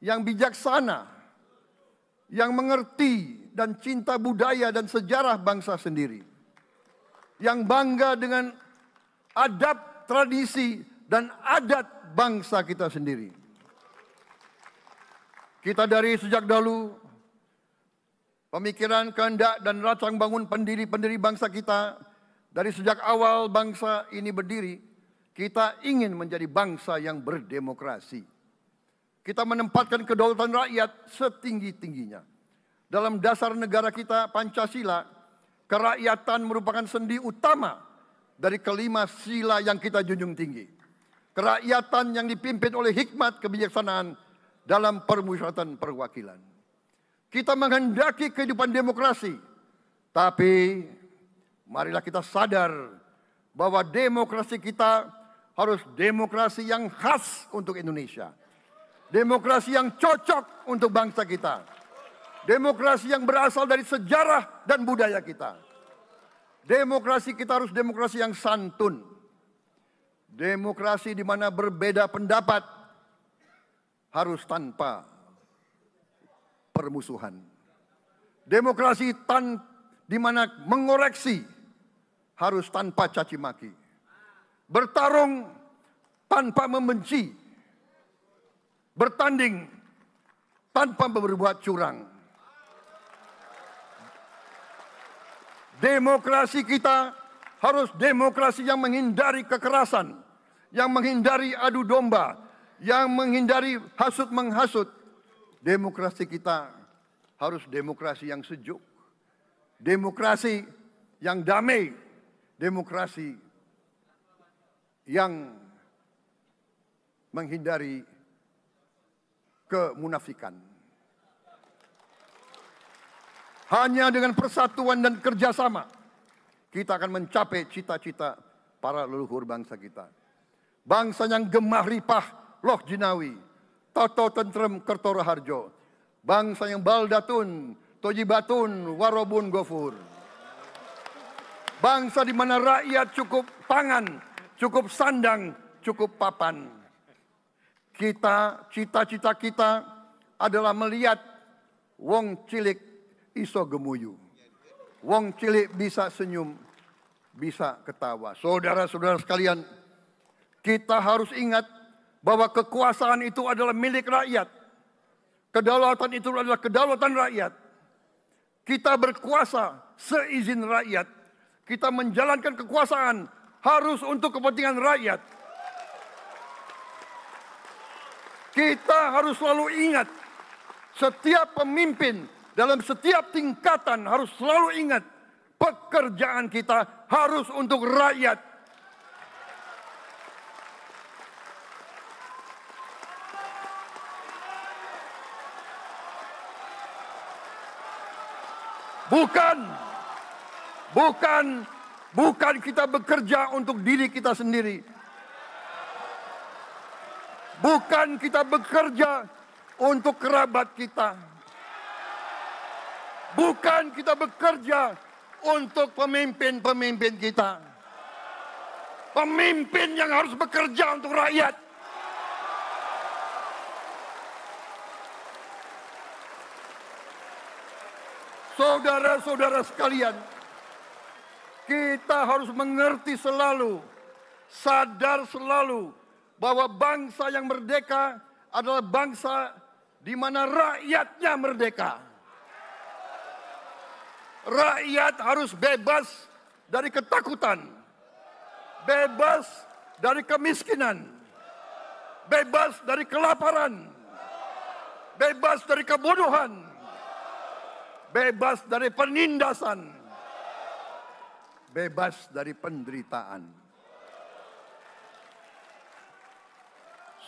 yang bijaksana, yang mengerti dan cinta budaya dan sejarah bangsa sendiri. Yang bangga dengan adab, tradisi, dan adat bangsa kita sendiri. Kita dari sejak dahulu pemikiran, kehendak dan rancang bangun pendiri-pendiri bangsa kita dari sejak awal bangsa ini berdiri, kita ingin menjadi bangsa yang berdemokrasi. Kita menempatkan kedaulatan rakyat setinggi-tingginya. Dalam dasar negara kita Pancasila, kerakyatan merupakan sendi utama dari kelima sila yang kita junjung tinggi. Kerakyatan yang dipimpin oleh hikmat kebijaksanaan dalam permusyawaratan perwakilan. Kita menghendaki kehidupan demokrasi, tapi marilah kita sadar bahwa demokrasi kita harus demokrasi yang khas untuk Indonesia. Demokrasi yang cocok untuk bangsa kita. Demokrasi yang berasal dari sejarah dan budaya kita. Demokrasi kita harus demokrasi yang santun. Demokrasi di mana berbeda pendapat harus tanpa permusuhan. Demokrasi tan di mana mengoreksi harus tanpa caci maki. Bertarung tanpa membenci bertanding tanpa berbuat curang. Demokrasi kita harus demokrasi yang menghindari kekerasan, yang menghindari adu domba, yang menghindari hasut menghasut. Demokrasi kita harus demokrasi yang sejuk, demokrasi yang damai, demokrasi yang menghindari kemunafikan. Hanya dengan persatuan dan kerjasama kita akan mencapai cita-cita para leluhur bangsa kita. Bangsa yang gemah ripah, loh jinawi, toto tentrem kertoro harjo. Bangsa yang baldatun, tojibatun, warobun gofur. Bangsa di mana rakyat cukup pangan, cukup sandang, cukup papan kita, cita-cita kita adalah melihat wong cilik iso gemuyu. Wong cilik bisa senyum, bisa ketawa. Saudara-saudara sekalian, kita harus ingat bahwa kekuasaan itu adalah milik rakyat. Kedaulatan itu adalah kedaulatan rakyat. Kita berkuasa seizin rakyat. Kita menjalankan kekuasaan harus untuk kepentingan rakyat. Kita harus selalu ingat, setiap pemimpin dalam setiap tingkatan harus selalu ingat, pekerjaan kita harus untuk rakyat. Bukan, bukan, bukan kita bekerja untuk diri kita sendiri, Bukan kita bekerja untuk kerabat kita. Bukan kita bekerja untuk pemimpin-pemimpin kita. Pemimpin yang harus bekerja untuk rakyat. Saudara-saudara sekalian, kita harus mengerti selalu, sadar selalu bahwa bangsa yang merdeka adalah bangsa di mana rakyatnya merdeka. Rakyat harus bebas dari ketakutan, bebas dari kemiskinan, bebas dari kelaparan, bebas dari kebodohan, bebas dari penindasan, bebas dari penderitaan.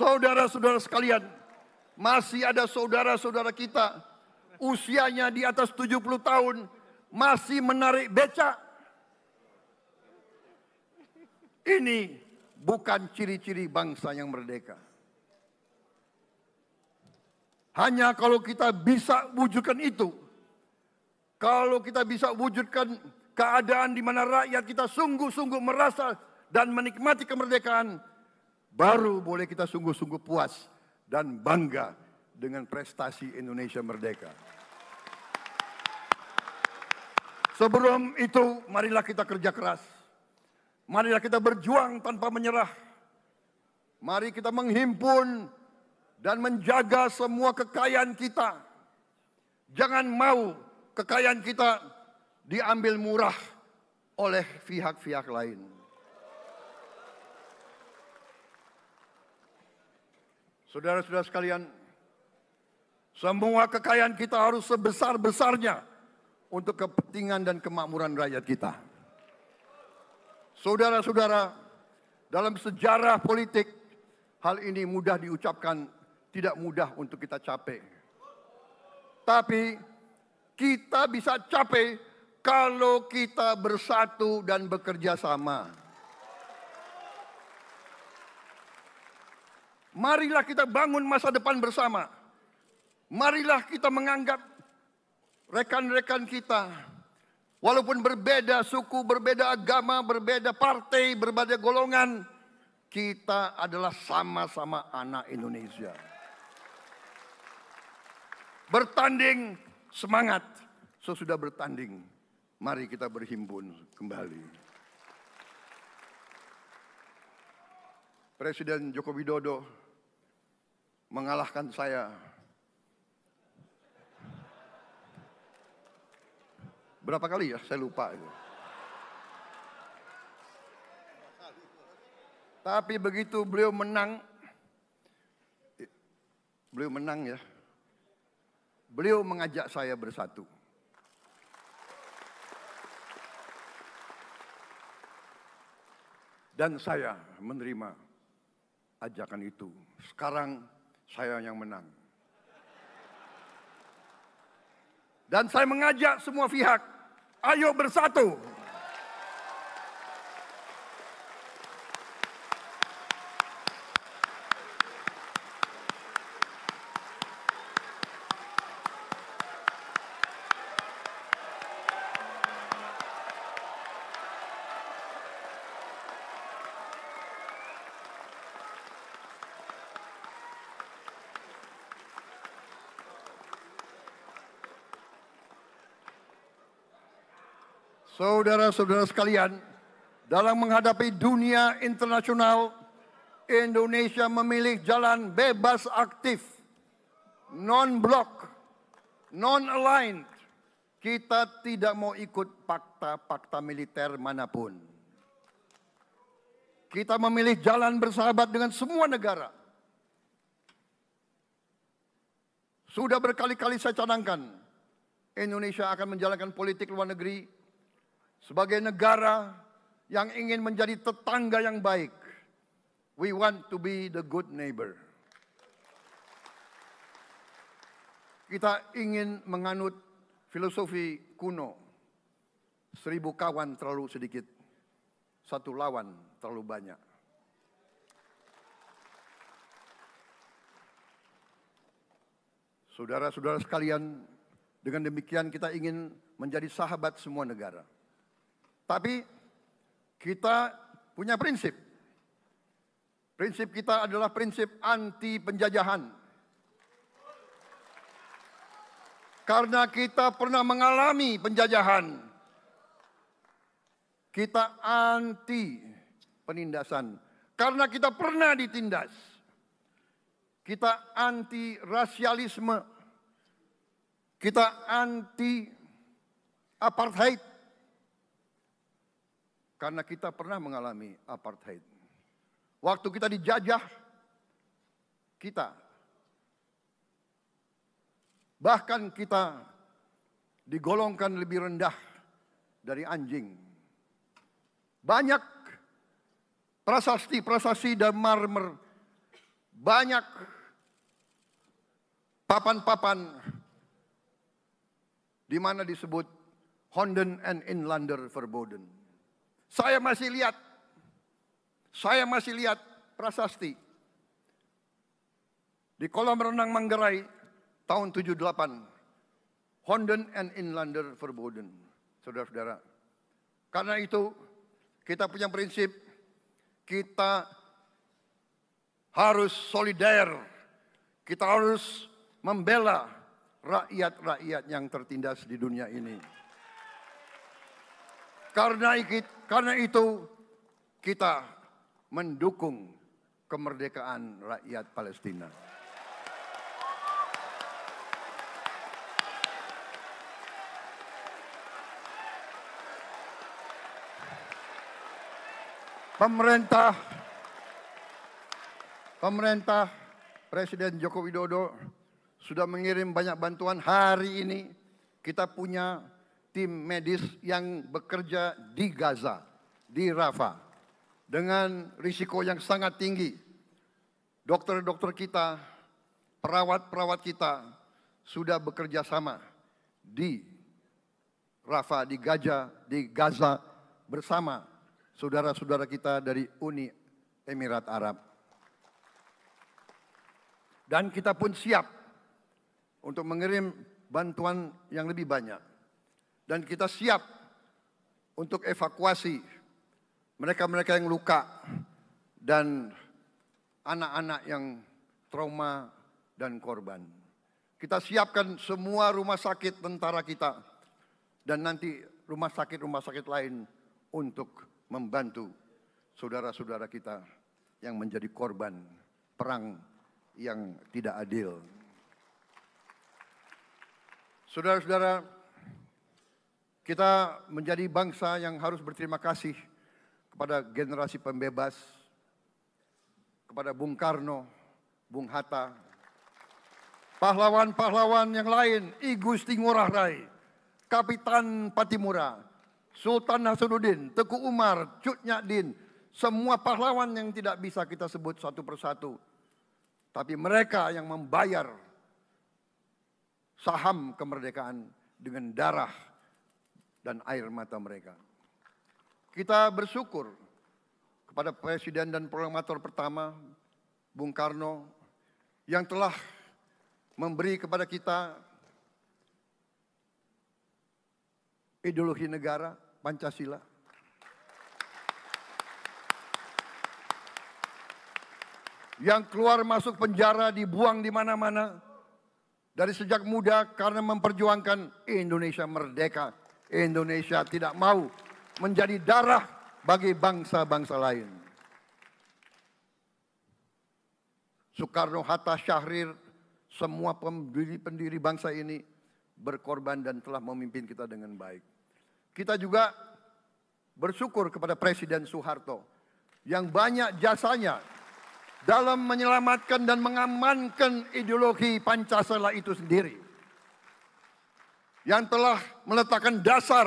Saudara-saudara sekalian, masih ada saudara-saudara kita usianya di atas 70 tahun masih menarik becak. Ini bukan ciri-ciri bangsa yang merdeka. Hanya kalau kita bisa wujudkan itu, kalau kita bisa wujudkan keadaan di mana rakyat kita sungguh-sungguh merasa dan menikmati kemerdekaan, Baru boleh kita sungguh-sungguh puas dan bangga dengan prestasi Indonesia merdeka. Sebelum itu, marilah kita kerja keras. Marilah kita berjuang tanpa menyerah. Mari kita menghimpun dan menjaga semua kekayaan kita. Jangan mau kekayaan kita diambil murah oleh pihak-pihak lain. Saudara-saudara sekalian, semua kekayaan kita harus sebesar-besarnya untuk kepentingan dan kemakmuran rakyat kita. Saudara-saudara, dalam sejarah politik, hal ini mudah diucapkan, tidak mudah untuk kita capai. Tapi kita bisa capai kalau kita bersatu dan bekerja sama. Marilah kita bangun masa depan bersama. Marilah kita menganggap rekan-rekan kita walaupun berbeda suku, berbeda agama, berbeda partai, berbeda golongan, kita adalah sama-sama anak Indonesia. Bertanding semangat. Sesudah bertanding, mari kita berhimpun kembali. Presiden Joko Widodo mengalahkan saya. Berapa kali ya? Saya lupa itu. Tapi begitu beliau menang, beliau menang ya. Beliau mengajak saya bersatu. Dan saya menerima ajakan itu. Sekarang saya yang menang. Dan saya mengajak semua pihak, ayo bersatu. Saudara-saudara sekalian, dalam menghadapi dunia internasional, Indonesia memilih jalan bebas aktif, non block non-aligned. Kita tidak mau ikut fakta-fakta militer manapun. Kita memilih jalan bersahabat dengan semua negara. Sudah berkali-kali saya canangkan, Indonesia akan menjalankan politik luar negeri sebagai negara yang ingin menjadi tetangga yang baik, we want to be the good neighbor. Kita ingin menganut filosofi kuno, seribu kawan terlalu sedikit, satu lawan terlalu banyak. Saudara-saudara sekalian, dengan demikian kita ingin menjadi sahabat semua negara. Tapi kita punya prinsip. Prinsip kita adalah prinsip anti penjajahan. Karena kita pernah mengalami penjajahan. Kita anti penindasan. Karena kita pernah ditindas. Kita anti rasialisme. Kita anti apartheid. Karena kita pernah mengalami apartheid. Waktu kita dijajah, kita bahkan kita digolongkan lebih rendah dari anjing. Banyak prasasti-prasasti dan marmer, banyak papan-papan di mana disebut Honden and Inlander Verboden. Saya masih lihat, saya masih lihat prasasti. Di kolam renang Manggarai tahun 78. Honden and Inlander Verboden. Saudara-saudara. Karena itu kita punya prinsip kita harus solidar, Kita harus membela rakyat-rakyat yang tertindas di dunia ini. Karena, karena itu kita mendukung kemerdekaan rakyat Palestina. Pemerintah pemerintah Presiden Joko Widodo sudah mengirim banyak bantuan hari ini kita punya tim medis yang bekerja di Gaza, di Rafah, dengan risiko yang sangat tinggi. Dokter-dokter kita, perawat-perawat kita sudah bekerja sama di Rafah, di Gaza, di Gaza bersama saudara-saudara kita dari Uni Emirat Arab. Dan kita pun siap untuk mengirim bantuan yang lebih banyak dan kita siap untuk evakuasi mereka-mereka yang luka dan anak-anak yang trauma dan korban. Kita siapkan semua rumah sakit tentara kita dan nanti rumah sakit-rumah sakit lain untuk membantu saudara-saudara kita yang menjadi korban perang yang tidak adil. Saudara-saudara, kita menjadi bangsa yang harus berterima kasih kepada generasi pembebas, kepada Bung Karno, Bung Hatta, pahlawan-pahlawan yang lain, I Gusti Ngurah Rai, Kapitan Patimura, Sultan Hasanuddin, Teku Umar, Cut Nyadin, semua pahlawan yang tidak bisa kita sebut satu persatu. Tapi mereka yang membayar saham kemerdekaan dengan darah dan air mata mereka. Kita bersyukur kepada Presiden dan Proklamator pertama, Bung Karno, yang telah memberi kepada kita ideologi negara, Pancasila. Yang keluar masuk penjara, dibuang di mana-mana. Dari sejak muda karena memperjuangkan Indonesia merdeka Indonesia tidak mau menjadi darah bagi bangsa-bangsa lain. Soekarno-Hatta Syahrir, semua pendiri-pendiri bangsa ini berkorban dan telah memimpin kita dengan baik. Kita juga bersyukur kepada Presiden Soeharto yang banyak jasanya dalam menyelamatkan dan mengamankan ideologi Pancasila itu sendiri yang telah meletakkan dasar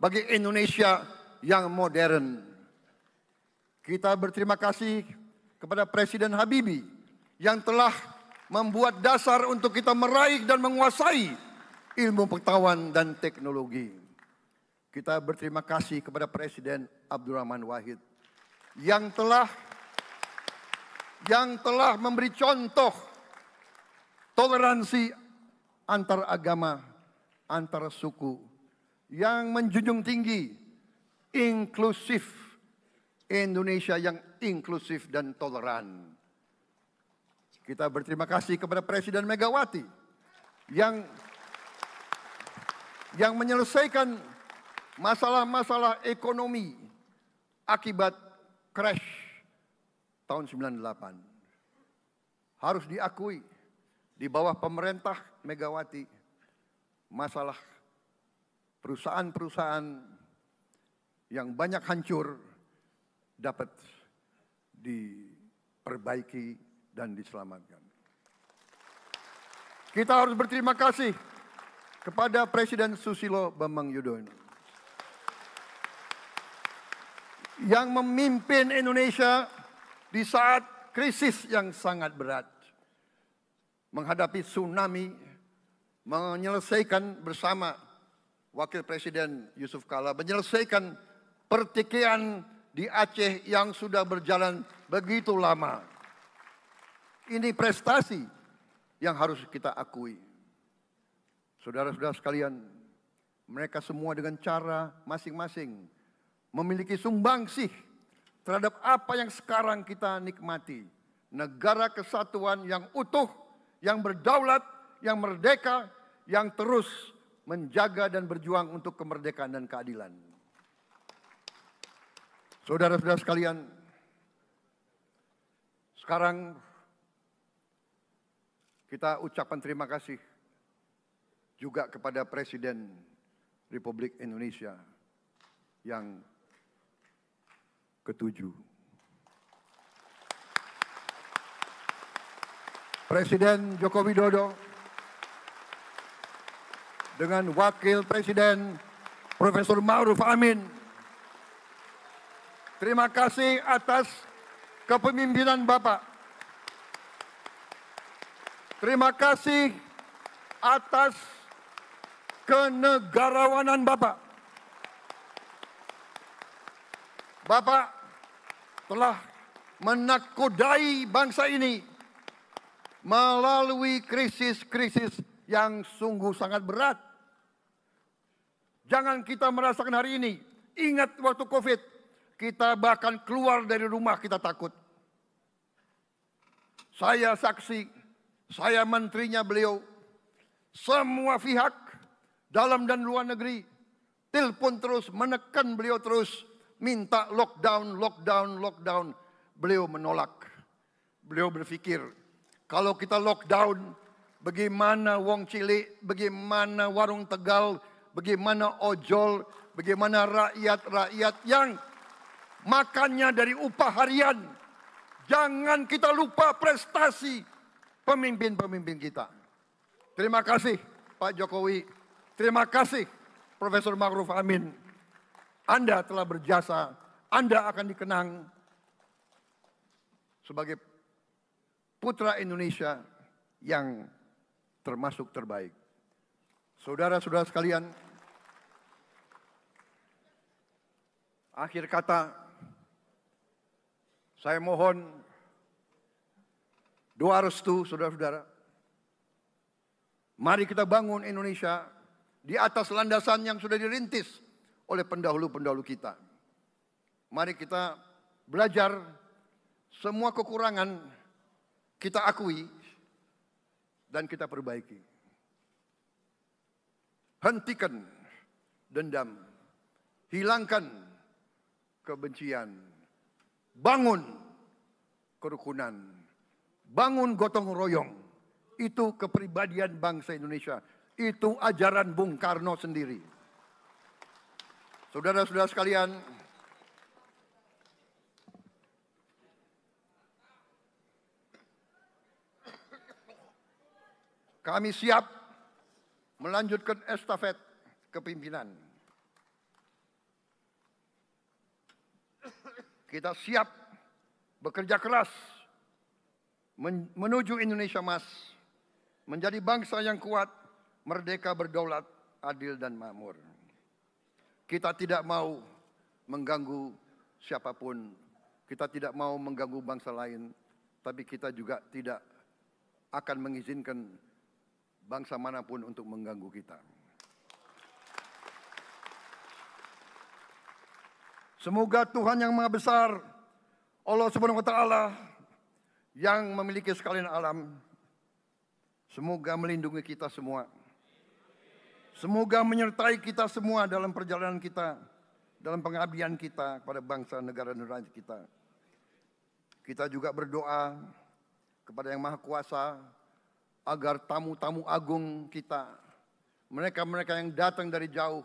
bagi Indonesia yang modern. Kita berterima kasih kepada Presiden Habibie yang telah membuat dasar untuk kita meraih dan menguasai ilmu pengetahuan dan teknologi. Kita berterima kasih kepada Presiden Abdurrahman Wahid yang telah yang telah memberi contoh toleransi antar agama antar suku yang menjunjung tinggi inklusif Indonesia yang inklusif dan toleran. Kita berterima kasih kepada Presiden Megawati yang yang menyelesaikan masalah-masalah ekonomi akibat crash tahun 98. Harus diakui di bawah pemerintah Megawati masalah perusahaan-perusahaan yang banyak hancur dapat diperbaiki dan diselamatkan. Kita harus berterima kasih kepada Presiden Susilo Bambang Yudhoyono yang memimpin Indonesia di saat krisis yang sangat berat menghadapi tsunami menyelesaikan bersama Wakil Presiden Yusuf Kala menyelesaikan pertikaian di Aceh yang sudah berjalan begitu lama. Ini prestasi yang harus kita akui. Saudara-saudara sekalian, mereka semua dengan cara masing-masing memiliki sumbangsih terhadap apa yang sekarang kita nikmati. Negara kesatuan yang utuh, yang berdaulat, yang merdeka, yang terus menjaga dan berjuang untuk kemerdekaan dan keadilan. Saudara-saudara sekalian, sekarang kita ucapkan terima kasih juga kepada Presiden Republik Indonesia yang ketujuh. Presiden Joko Widodo dengan Wakil Presiden Profesor Ma'ruf Amin. Terima kasih atas kepemimpinan Bapak. Terima kasih atas kenegarawanan Bapak. Bapak telah menakodai bangsa ini melalui krisis-krisis yang sungguh sangat berat. Jangan kita merasakan hari ini. Ingat waktu COVID, kita bahkan keluar dari rumah kita takut. Saya saksi, saya menterinya beliau. Semua pihak dalam dan luar negeri telepon terus, menekan beliau terus, minta lockdown, lockdown, lockdown. Beliau menolak. Beliau berpikir, kalau kita lockdown, bagaimana wong cilik, bagaimana warung tegal, bagaimana ojol, bagaimana rakyat-rakyat yang makannya dari upah harian. Jangan kita lupa prestasi pemimpin-pemimpin kita. Terima kasih Pak Jokowi. Terima kasih Profesor Ma'ruf Amin. Anda telah berjasa. Anda akan dikenang sebagai putra Indonesia yang termasuk terbaik. Saudara-saudara sekalian, Akhir kata, saya mohon doa restu saudara-saudara. Mari kita bangun Indonesia di atas landasan yang sudah dirintis oleh pendahulu-pendahulu kita. Mari kita belajar semua kekurangan kita akui dan kita perbaiki. Hentikan dendam. Hilangkan kebencian. Bangun kerukunan. Bangun gotong royong. Itu kepribadian bangsa Indonesia. Itu ajaran Bung Karno sendiri. Saudara-saudara sekalian, kami siap melanjutkan estafet kepimpinan. Kita siap bekerja keras menuju Indonesia Mas. Menjadi bangsa yang kuat, merdeka berdaulat, adil dan makmur. Kita tidak mau mengganggu siapapun. Kita tidak mau mengganggu bangsa lain. Tapi kita juga tidak akan mengizinkan bangsa manapun untuk mengganggu kita. Semoga Tuhan yang Maha Besar, Allah Subhanahu wa taala yang memiliki sekalian alam semoga melindungi kita semua. Semoga menyertai kita semua dalam perjalanan kita, dalam pengabdian kita kepada bangsa negara dan negara kita. Kita juga berdoa kepada Yang Maha Kuasa agar tamu-tamu agung kita, mereka-mereka yang datang dari jauh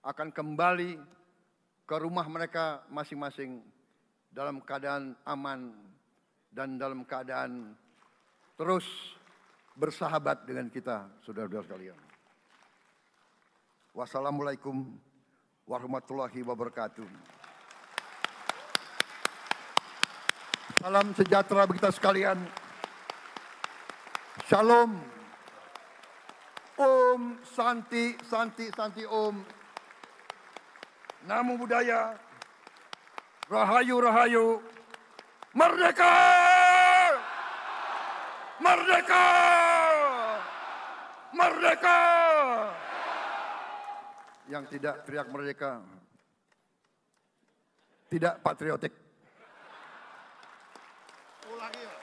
akan kembali ke rumah mereka masing-masing dalam keadaan aman dan dalam keadaan terus bersahabat dengan kita, saudara-saudara sekalian. Wassalamualaikum warahmatullahi wabarakatuh. Salam sejahtera bagi kita sekalian. Shalom. Om Santi, Santi, Santi Om. Namo Buddhaya. Rahayu Rahayu. Merdeka! Merdeka! Merdeka! Yang tidak teriak merdeka. Tidak patriotik. Ulangi. Ya.